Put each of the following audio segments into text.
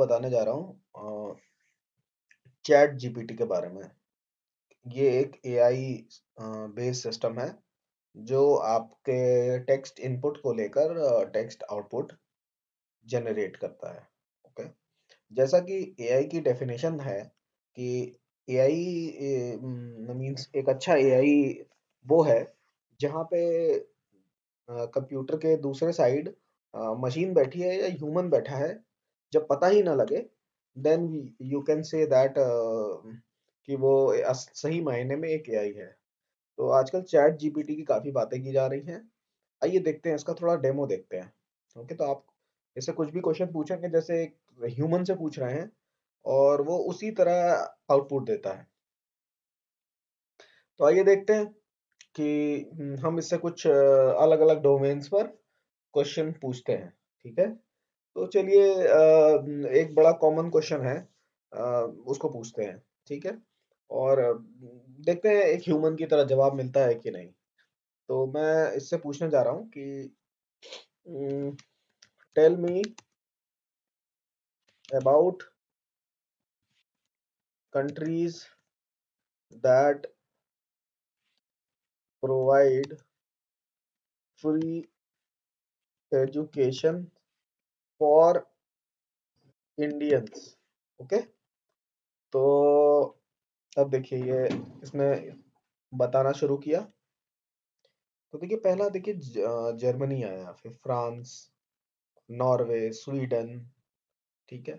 बताने जा रहा हूँ चैट जीपीटी के बारे में ये एक एआई बेस्ड सिस्टम है जो आपके टेक्स्ट इनपुट को लेकर टेक्स्ट आउटपुट जनरेट करता है ओके जैसा कि एआई की डेफिनेशन है कि एआई मींस एक अच्छा एआई वो है जहाँ पे कंप्यूटर के दूसरे साइड मशीन बैठी है या ह्यूमन बैठा है जब पता ही ना लगे then you can say that कि वो सही मायने में एक एआई है तो आजकल चैट जीपीटी की काफ़ी बातें की जा रही हैं आइए देखते हैं इसका थोड़ा डेमो देखते हैं ओके okay, तो आप इसे कुछ भी क्वेश्चन पूछेंगे जैसे एक ह्यूमन से पूछ रहे हैं और वो उसी तरह आउटपुट देता है तो आइए देखते हैं कि हम्म, हम इससे कुछ अलग अलग डोमेन्स पर क्वेश्चन पूछते हैं ठीक है तो चलिए एक बड़ा कॉमन क्वेश्चन है उसको पूछते हैं ठीक है और देखते हैं एक ह्यूमन की तरह जवाब मिलता है कि नहीं तो मैं इससे पूछने जा रहा हूँ कि tell me about countries that provide free education for Indians okay तो अब देखिए ये इसने बताना शुरू किया तो देखिए पहला देखिए जर्मनी आया फिर फ्रांस नॉर्वे स्वीडन ठीक है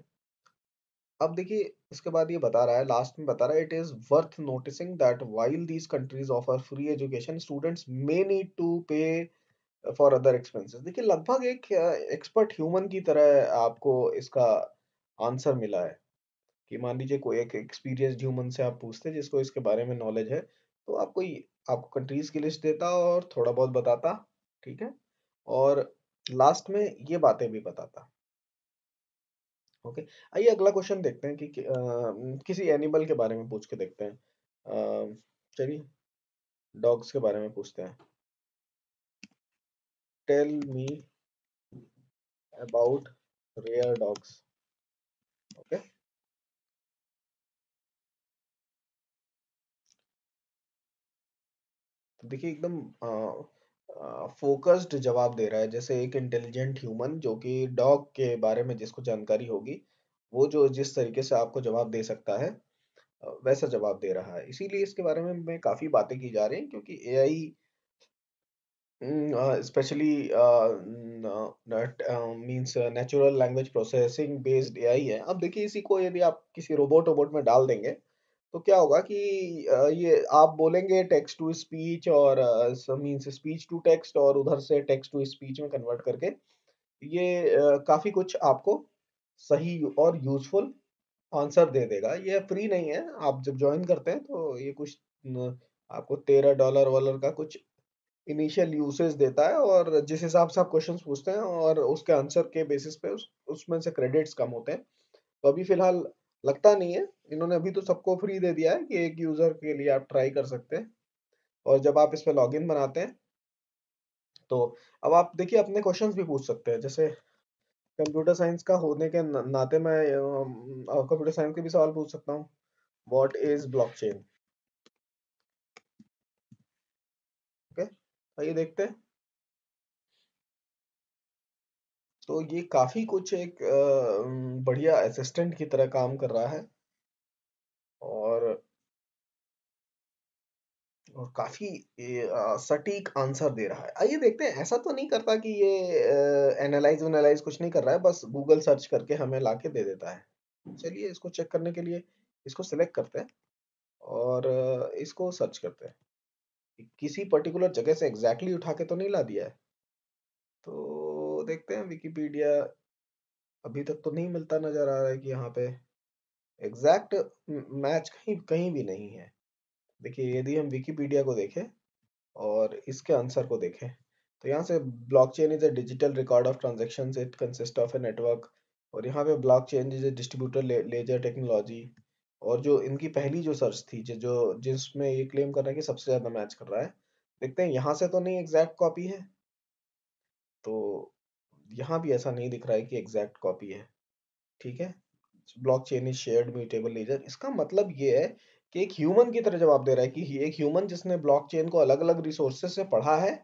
अब देखिए इसके बाद ये बता रहा है लास्ट में बता रहा है it is worth noticing that while these countries offer free education students may need to pay for other expenses देखिए लगभग एक एक्सपर्ट ह्यूमन की तरह आपको इसका आंसर मिला है कि मान लीजिए कोई एक एक्सपीरियंस ह्यूमन से आप पूछते हैं जिसको इसके बारे में नॉलेज है तो आपको आपको कंट्रीज की लिस्ट देता और थोड़ा बहुत बताता ठीक है और लास्ट में ये बातें भी बताता ओके आइए अगला क्वेश्चन देखते हैं कि, कि आ, किसी एनिमल के बारे में पूछ के देखते हैं चलिए डॉग्स के बारे में पूछते हैं tell me about rare dogs okay देखिए एकदम फोकस्ड जवाब दे रहा है जैसे एक इंटेलिजेंट ह्यूमन जो कि डॉग के बारे में जिसको जानकारी होगी वो जो जिस तरीके से आपको जवाब दे सकता है वैसा जवाब दे रहा है इसीलिए इसके बारे में मैं काफ़ी बातें की जा रही हैं क्योंकि AI specially means natural language processing based a है अब देखिए इसी को यदि आप किसी रोबोट वोबोट में डाल देंगे तो क्या होगा कि uh, ये आप बोलेंगे टेक्स्ट टू स्पीच और मीन्स स्पीच टू टेक्स्ट और उधर से टेक्स्ट टू स्पीच में कन्वर्ट करके ये uh, काफी कुछ आपको सही और यूजफुल आंसर दे देगा ये फ्री नहीं है आप जब ज्वाइन करते हैं तो ये कुछ न, आपको तेरह डॉलर वॉलर का कुछ इनिशियल यूसेज देता है और जिस हिसाब से आप क्वेश्चन पूछते हैं और उसके आंसर के बेसिस पे उस, उसमें से क्रेडिट्स कम होते हैं तो अभी फिलहाल लगता नहीं है इन्होंने अभी तो सबको फ्री दे दिया है कि एक यूज़र के लिए आप ट्राई कर सकते हैं और जब आप इस पर लॉग बनाते हैं तो अब आप देखिए अपने क्वेश्चन भी पूछ सकते हैं जैसे कंप्यूटर साइंस का होने के नाते मैं कंप्यूटर साइंस के भी सवाल पूछ सकता हूँ वॉट इज ब्लॉक आइए देखते हैं तो ये काफी कुछ एक बढ़िया असिस्टेंट की तरह काम कर रहा है और और काफी सटीक आंसर दे रहा है आइए देखते हैं ऐसा तो नहीं करता कि ये एनालाइज वनालाइज कुछ नहीं कर रहा है बस गूगल सर्च करके हमें लाके दे देता है चलिए इसको चेक करने के लिए इसको सिलेक्ट करते हैं और इसको सर्च करते हैं किसी पर्टिकुलर जगह से एग्जैक्टली exactly उठा के तो नहीं ला दिया है तो देखते हैं विकीपीडिया अभी तक तो नहीं मिलता नजर आ रहा है कि यहाँ पे एग्जैक्ट मैच कहीं कहीं भी नहीं है देखिए यदि हम विकीपीडिया को देखें और इसके आंसर को देखें तो यहाँ से blockchain is a digital record of transaction it consist of a network और यहाँ पे blockchain is a distributor ledger technology और जो इनकी पहली जो सर्च थी जो जिसमें ये क्लेम कर रहा है कि सबसे ज़्यादा मैच कर रहा है देखते हैं यहाँ से तो नहीं एग्जैक्ट कॉपी है तो यहाँ भी ऐसा नहीं दिख रहा है कि एग्जैक्ट कॉपी है ठीक है blockchain is share mutable ledger इसका मतलब ये है कि एक ह्यूमन की तरह जवाब दे रहा है कि एक ह्यूमन जिसने ब्लॉक चेन को अलग अलग रिसोर्सेज से पढ़ा है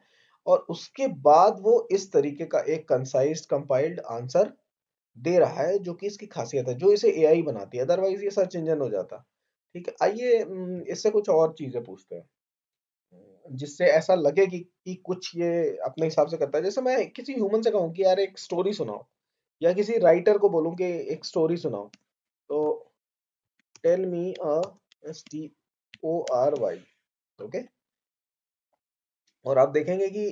और उसके बाद वो इस तरीके का एक कंसाइज कंपाइल्ड आंसर दे रहा है जो कि इसकी खासियत है जो इसे ए बनाती है अदरवाइज ये सर्च इंजन हो जाता ठीक है आइए इससे कुछ और चीज़ें पूछते हैं जिससे ऐसा लगे कि, कि कुछ ये अपने हिसाब से करता है जैसे मैं किसी ह्यूमन से कहूँ कि यार एक स्टोरी सुनाओ या किसी राइटर को बोलूँ कि एक स्टोरी सुनाओ तो tell me a S T O R Y okay और आप देखेंगे कि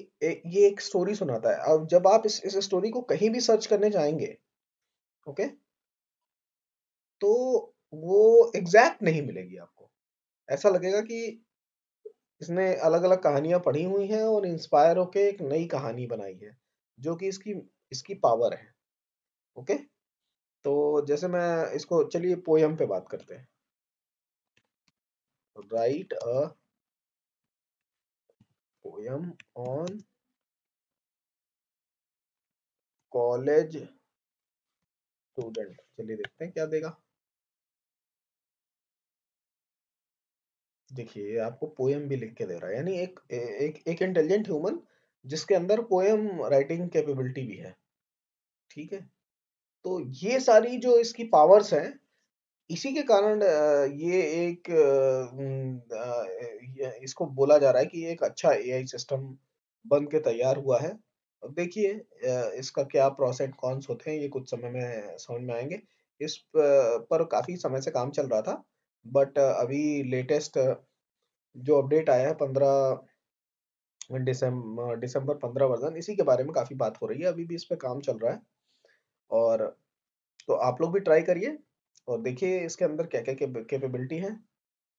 ये एक स्टोरी सुनाता है अब जब आप इस इस स्टोरी को कहीं भी सर्च करने जाएंगे ओके तो वो एग्जैक्ट नहीं मिलेगी आपको ऐसा लगेगा कि इसने अलग अलग कहानियां पढ़ी हुई हैं और इंस्पायर होके एक नई कहानी बनाई है जो कि इसकी इसकी पावर है ओके तो जैसे मैं इसको चलिए पोयम पे बात करते हैं write a poem on college student तो चलिए देखते हैं क्या देगा देखिए आपको पोएम भी लिख के दे रहा है यानी एक एक एक इंटेलिजेंट ह्यूमन जिसके अंदर पोएम राइटिंग कैपेबिलिटी भी है ठीक है तो ये सारी जो इसकी पावर्स हैं इसी के कारण ये एक इसको बोला जा रहा है कि एक अच्छा एआई सिस्टम बन के तैयार हुआ है अब देखिए इसका क्या प्रोस एंड कॉन्स होते हैं ये कुछ समय में समझ में आएंगे इस पर काफ़ी समय से काम चल रहा था बट अभी लेटेस्ट जो अपडेट आया है पंद्रह दिसंबर दिसंबर पंद्रह वर्जन इसी के बारे में काफ़ी बात हो रही है अभी भी इस पर काम चल रहा है और तो आप लोग भी ट्राई करिए और देखिए इसके अंदर क्या क्या कैपेबिलिटी है